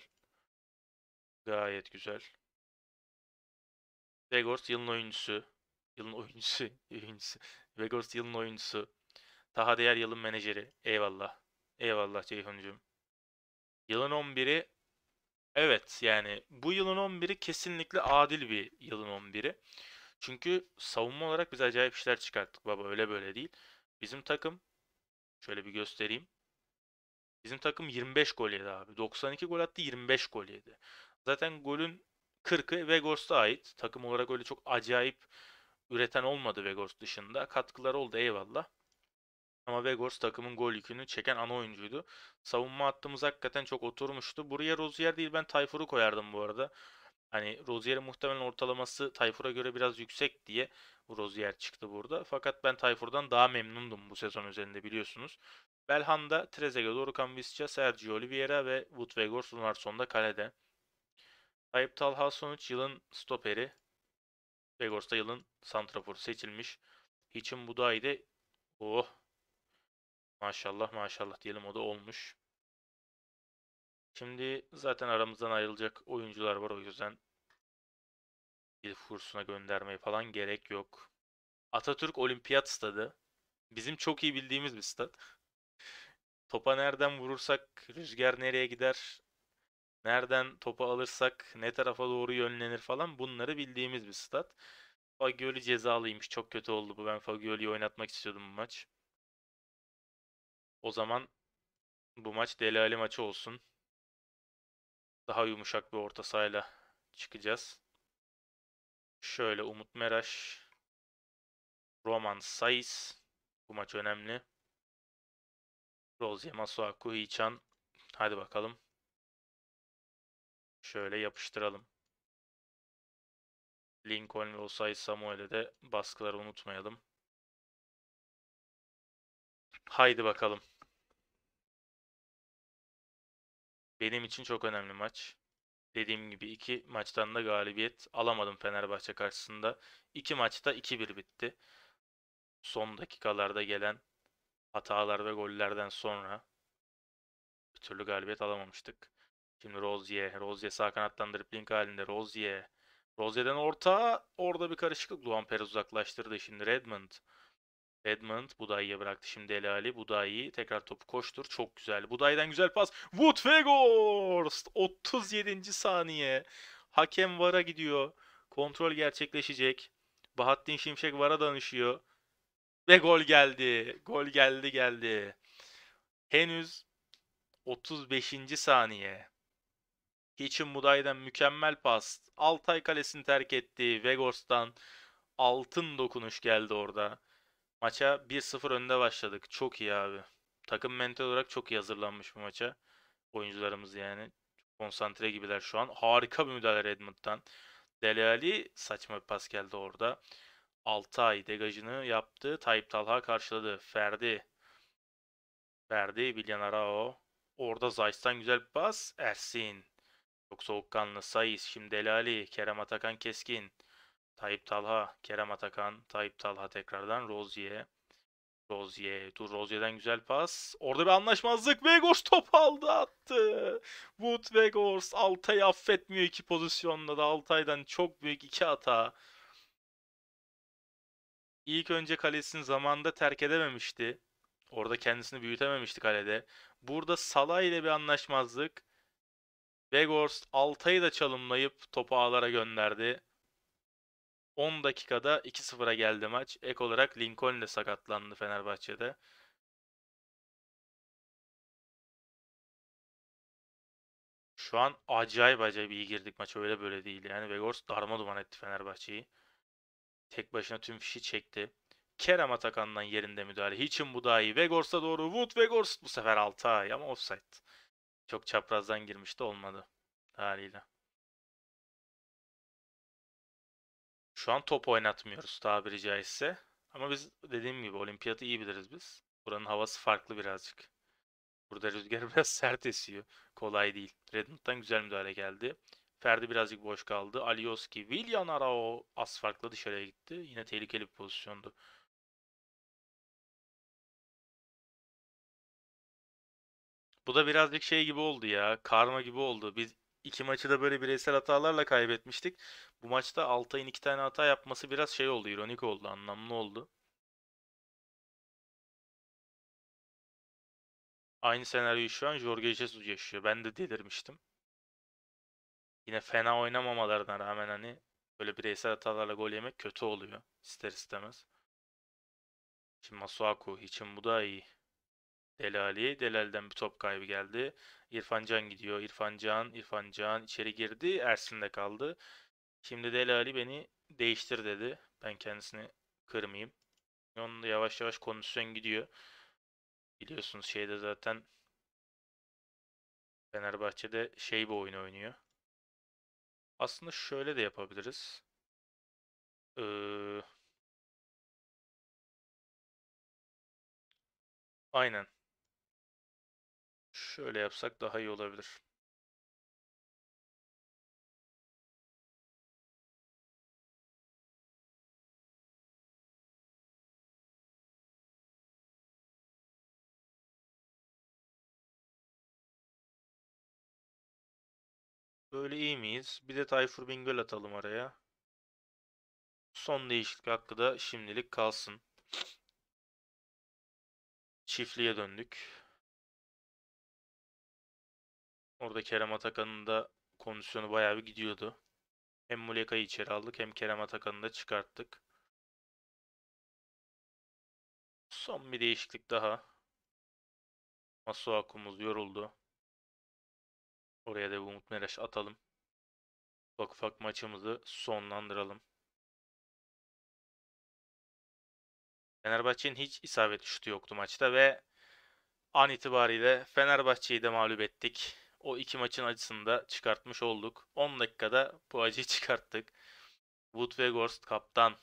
Gayet güzel. Vegors yılın oyuncusu. Yılın oyuncusu. oyuncusu. Vegors yılın oyuncusu. Taha Değer yılın menajeri. Eyvallah. Eyvallah Ceyhun'cum. Yılın 11'i evet yani bu yılın 11'i kesinlikle adil bir yılın 11'i. Çünkü savunma olarak biz acayip işler çıkarttık baba öyle böyle değil. Bizim takım şöyle bir göstereyim. Bizim takım 25 gol yedi abi. 92 gol attı 25 gol yedi. Zaten golün 40'ı Vegors'a ait. Takım olarak öyle çok acayip üreten olmadı Vegors dışında. Katkılar oldu eyvallah. Ama Vegors takımın gol yükünü çeken ana oyuncuydu. Savunma hattımız hakikaten çok oturmuştu. Buraya Rozier değil ben Tayfur'u koyardım bu arada. Hani Rozier'in muhtemelen ortalaması Tayfur'a göre biraz yüksek diye Rozier çıktı burada. Fakat ben Tayfur'dan daha memnundum bu sezon üzerinde biliyorsunuz. Belhanda, Trezeguet, Dorukan Visca, Sergio Oliveira ve Wood Weghorst bunlar sonunda kalede. Tayyip Talha Sonuç yılın stoperi. Vegors'ta yılın santraforu seçilmiş. Hiçim Buday de oh maşallah maşallah diyelim o da olmuş. Şimdi zaten aramızdan ayrılacak oyuncular var o yüzden bir kursuna göndermeye falan gerek yok. Atatürk Olimpiyat Stadı. Bizim çok iyi bildiğimiz bir stad. Topa nereden vurursak rüzgar nereye gider Nereden topu alırsak ne tarafa doğru yönlenir falan bunları bildiğimiz bir stat. Fagioli cezalıymış. Çok kötü oldu bu. Ben Fagioli'yi oynatmak istiyordum bu maç. O zaman bu maç Deli Ali maçı olsun. Daha yumuşak bir orta sahayla çıkacağız. Şöyle Umut Meraş, Roman Saiz. Bu maç önemli. Roz Yamasuaku, Hichan. Hadi bakalım. Şöyle yapıştıralım. Lincoln ve Osay Samuel'e de baskıları unutmayalım. Haydi bakalım. Benim için çok önemli maç. Dediğim gibi iki maçtan da galibiyet alamadım Fenerbahçe karşısında. İki maçta 2-1 bitti. Son dakikalarda gelen hatalar ve gollerden sonra bir türlü galibiyet alamamıştık. Şimdi Rozier. Rozier sağ kanattan dribbling halinde. Rozier. Rozier'den orta. Orada bir karışıklık. Luan Perez uzaklaştırdı. Şimdi Redmond. Redmond Budayı bıraktı. Şimdi El Ali. Budayı tekrar topu koştur. Çok güzel. Buday'dan güzel pas. Wood ve 37. saniye. Hakem VAR'a gidiyor. Kontrol gerçekleşecek. Bahattin Şimşek VAR'a danışıyor. Ve gol geldi. Gol geldi geldi. Henüz 35. saniye. Hichin Buday'dan mükemmel pas. Altay kalesini terk etti. Vegors'tan altın dokunuş geldi orada. Maça 1-0 önde başladık. Çok iyi abi. Takım mental olarak çok iyi hazırlanmış bu maça. Oyuncularımız yani. Konsantre gibiler şu an. Harika bir müdahale Redmond'dan. Dele Ali saçma bir pas geldi orada. Altay degajını yaptı. Tayyip Talha karşıladı. Ferdi. Ferdi Arao. Orada Zayt'tan güzel bir pas. Ersin. Çok soğukkanlı Şimdi delali Kerem Atakan Keskin, Tayyip Talha, Kerem Atakan, Tayyip Talha tekrardan Rozier. Rozier. Dur Rozier'den güzel pas. Orada bir anlaşmazlık. Vegors top aldı attı. Wood Vegors. Altay affetmiyor iki pozisyonda da. Altay'dan çok büyük iki hata. İlk önce kalesini zamanda terk edememişti. Orada kendisini büyütememişti kalede. Burada Salah ile bir anlaşmazlık. Weghorst Altay'ı da çalımlayıp topu ağlara gönderdi. 10 dakikada 2-0'a geldi maç. Ek olarak Lincoln de sakatlandı Fenerbahçe'de. Şu an acayip acayip iyi girdik maça öyle böyle değil. Yani Vegors darma duman etti Fenerbahçe'yi. Tek başına tüm fişi çekti. Kerem Atakan'dan yerinde müdahale. Hiçim bu daha iyi. Vegors'a doğru Wood Vegors bu sefer 6 ay ama offside. Çok çaprazdan girmişti olmadı haliyle. Şu an top oynatmıyoruz tabiri caizse. Ama biz dediğim gibi olimpiyatı iyi biliriz biz. Buranın havası farklı birazcık. Burada rüzgar biraz sert esiyor. Kolay değil. Redmond'dan güzel müdahale geldi. Ferdi birazcık boş kaldı. Alioski, Villan Arao az farklı dışarıya gitti. Yine tehlikeli bir pozisyondu. Bu da birazcık şey gibi oldu ya. Karma gibi oldu. Biz iki maçı da böyle bireysel hatalarla kaybetmiştik. Bu maçta Altay'ın iki tane hata yapması biraz şey oldu. ironik oldu. Anlamlı oldu. Aynı senaryoyu şu an Jorge Jesus yaşıyor. Ben de delirmiştim. Yine fena oynamamalarına rağmen hani böyle bireysel hatalarla gol yemek kötü oluyor. ister istemez. Şimdi Masuaku için bu da iyi. Delali. Delali'den bir top kaybı geldi. İrfan Can gidiyor. İrfan Can, İrfan Can içeri girdi. Ersin'de kaldı. Şimdi Delali beni değiştir dedi. Ben kendisini kırmayayım. Onun da yavaş yavaş kondisyon gidiyor. Biliyorsunuz şeyde zaten Fenerbahçe'de şey bu oyunu oynuyor. Aslında şöyle de yapabiliriz. Ee, aynen. Şöyle yapsak daha iyi olabilir. Böyle iyi miyiz? Bir de Tayfur Bingöl atalım araya. Son değişiklik hakkı da şimdilik kalsın. Çiftliğe döndük. Orada Kerem Atakan'ın da kondisyonu bayağı bir gidiyordu. Hem Muleka'yı içeri aldık hem Kerem Atakan'ı da çıkarttık. Son bir değişiklik daha. Masuaku'muz yoruldu. Oraya da bir Umut Meraş atalım. Ufak ufak maçımızı sonlandıralım. Fenerbahçe'nin hiç isabet şutu yoktu maçta ve an itibariyle Fenerbahçe'yi de mağlup ettik. O iki maçın acısını da çıkartmış olduk. 10 dakikada bu acıyı çıkarttık. Wood ve Gorst kaptan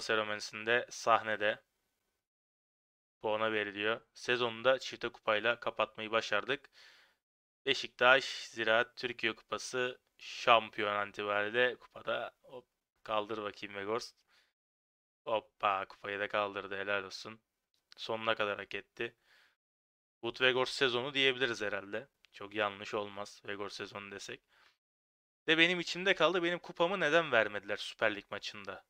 seremonisinde sahnede puana veriliyor. Sezonunda da çifte kupayla kapatmayı başardık. Beşiktaş, Ziraat, Türkiye Kupası şampiyon itibariyle kupada hop, kaldır bakayım Vegorst. Hoppa kupayı da kaldırdı helal olsun. Sonuna kadar hak etti. Wood vegor sezonu diyebiliriz herhalde. Çok yanlış olmaz vegor sezonu desek. De benim içimde kaldı. Benim kupamı neden vermediler Süper Lig maçında?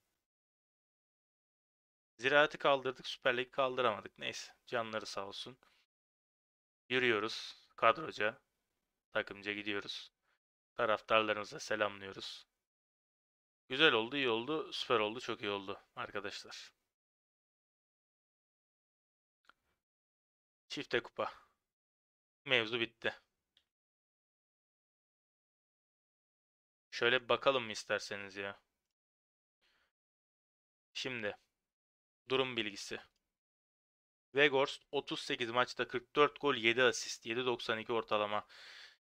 Ziraatı kaldırdık, Süper Lig'i kaldıramadık. Neyse, canları sağ olsun. Yürüyoruz kadroca. Takımca gidiyoruz. Taraftarlarımıza selamlıyoruz. Güzel oldu, iyi oldu, süper oldu, çok iyi oldu arkadaşlar. Çifte kupa. Mevzu bitti. Şöyle bakalım mı isterseniz ya. Şimdi durum bilgisi. Weghorst 38 maçta 44 gol 7 asist 7.92 ortalama.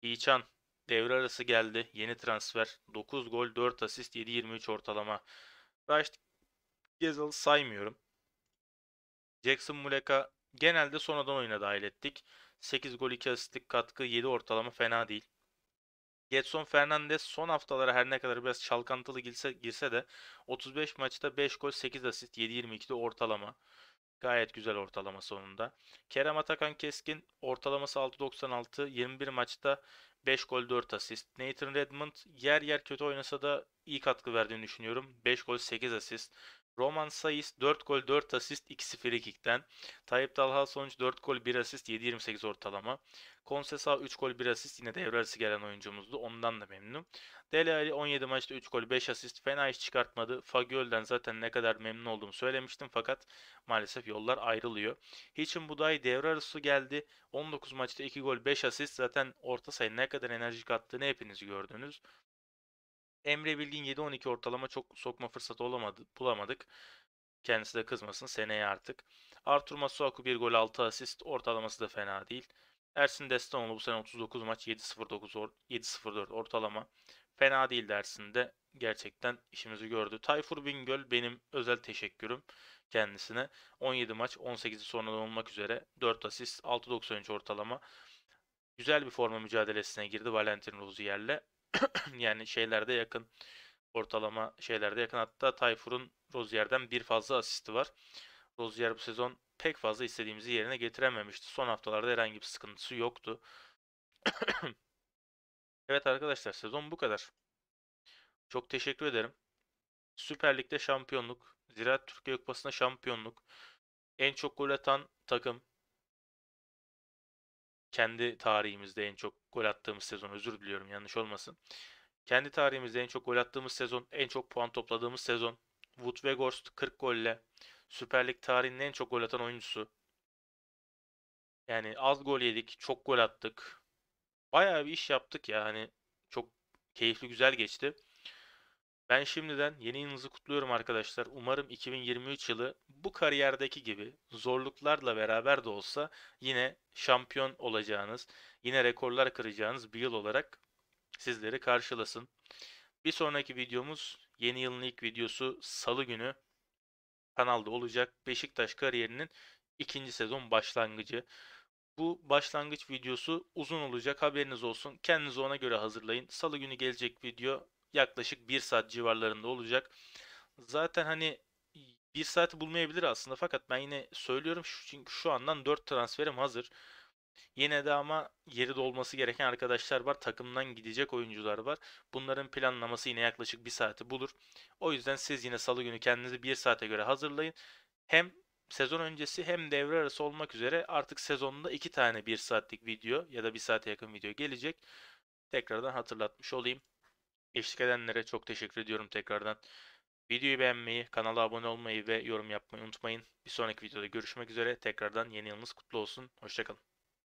İçan devre arası geldi. Yeni transfer 9 gol 4 asist 7.23 ortalama. Raşit Gezal'ı saymıyorum. Jackson Muleka Genelde sonradan oyuna dahil ettik. 8 gol 2 asistlik katkı 7 ortalama fena değil. Getson Fernandez son haftalara her ne kadar biraz çalkantılı girse, girse de 35 maçta 5 gol 8 asist 7.22'de ortalama. Gayet güzel ortalama sonunda. Kerem Atakan Keskin ortalaması 6.96 21 maçta 5 gol 4 asist. Nathan Redmond yer yer kötü oynasa da iyi katkı verdiğini düşünüyorum. 5 gol 8 asist. Roman Sayis 4 gol 4 asist 2'si frikikten. Tayyip Talha sonuç 4 gol 1 asist 7.28 ortalama. Konsesa 3 gol 1 asist yine devre gelen oyuncumuzdu. Ondan da memnunum. Dele Ali 17 maçta 3 gol 5 asist fena iş çıkartmadı. Fagöl'den zaten ne kadar memnun olduğumu söylemiştim fakat maalesef yollar ayrılıyor. Hiçin Buday devre arası geldi. 19 maçta 2 gol 5 asist zaten orta sayı ne kadar enerjik attığını hepiniz gördünüz. Emre bildiğin 7-12 ortalama çok sokma fırsatı olamadı, bulamadık. Kendisi de kızmasın seneye artık. Artur Masuaku 1 gol 6 asist ortalaması da fena değil. Ersin Destanoğlu bu sene 39 maç 7-0-9 7-0-4 ortalama. Fena değil dersinde gerçekten işimizi gördü. Tayfur Bingöl benim özel teşekkürüm kendisine. 17 maç 18'i sonradan olmak üzere 4 asist 6 6.93 ortalama. Güzel bir forma mücadelesine girdi Valentin Rozier'le. yani şeylerde yakın. Ortalama şeylerde yakın. Hatta Tayfur'un Rozier'den bir fazla asisti var. Rozier bu sezon pek fazla istediğimizi yerine getirememişti. Son haftalarda herhangi bir sıkıntısı yoktu. evet arkadaşlar sezon bu kadar. Çok teşekkür ederim. Süper Lig'de şampiyonluk, Ziraat Türkiye Kupası'nda şampiyonluk, en çok gol atan takım, kendi tarihimizde en çok gol attığımız sezon özür diliyorum yanlış olmasın. Kendi tarihimizde en çok gol attığımız sezon, en çok puan topladığımız sezon. Wood Weghorst 40 golle Süper Lig tarihinin en çok gol atan oyuncusu. Yani az gol yedik, çok gol attık. Bayağı bir iş yaptık ya hani çok keyifli güzel geçti. Ben şimdiden yeni yılınızı kutluyorum arkadaşlar. Umarım 2023 yılı bu kariyerdeki gibi zorluklarla beraber de olsa yine şampiyon olacağınız, yine rekorlar kıracağınız bir yıl olarak sizleri karşılasın. Bir sonraki videomuz yeni yılın ilk videosu salı günü kanalda olacak. Beşiktaş kariyerinin ikinci sezon başlangıcı. Bu başlangıç videosu uzun olacak haberiniz olsun. Kendinizi ona göre hazırlayın. Salı günü gelecek video yaklaşık 1 saat civarlarında olacak. Zaten hani 1 saati bulmayabilir aslında fakat ben yine söylüyorum çünkü şu andan 4 transferim hazır. Yine de ama yeri dolması gereken arkadaşlar var. Takımdan gidecek oyuncular var. Bunların planlaması yine yaklaşık bir saati bulur. O yüzden siz yine salı günü kendinizi bir saate göre hazırlayın. Hem sezon öncesi hem devre arası olmak üzere artık sezonunda iki tane bir saatlik video ya da bir saate yakın video gelecek. Tekrardan hatırlatmış olayım. Eşlik edenlere çok teşekkür ediyorum tekrardan. Videoyu beğenmeyi, kanala abone olmayı ve yorum yapmayı unutmayın. Bir sonraki videoda görüşmek üzere. Tekrardan yeni yılınız kutlu olsun. Hoşçakalın.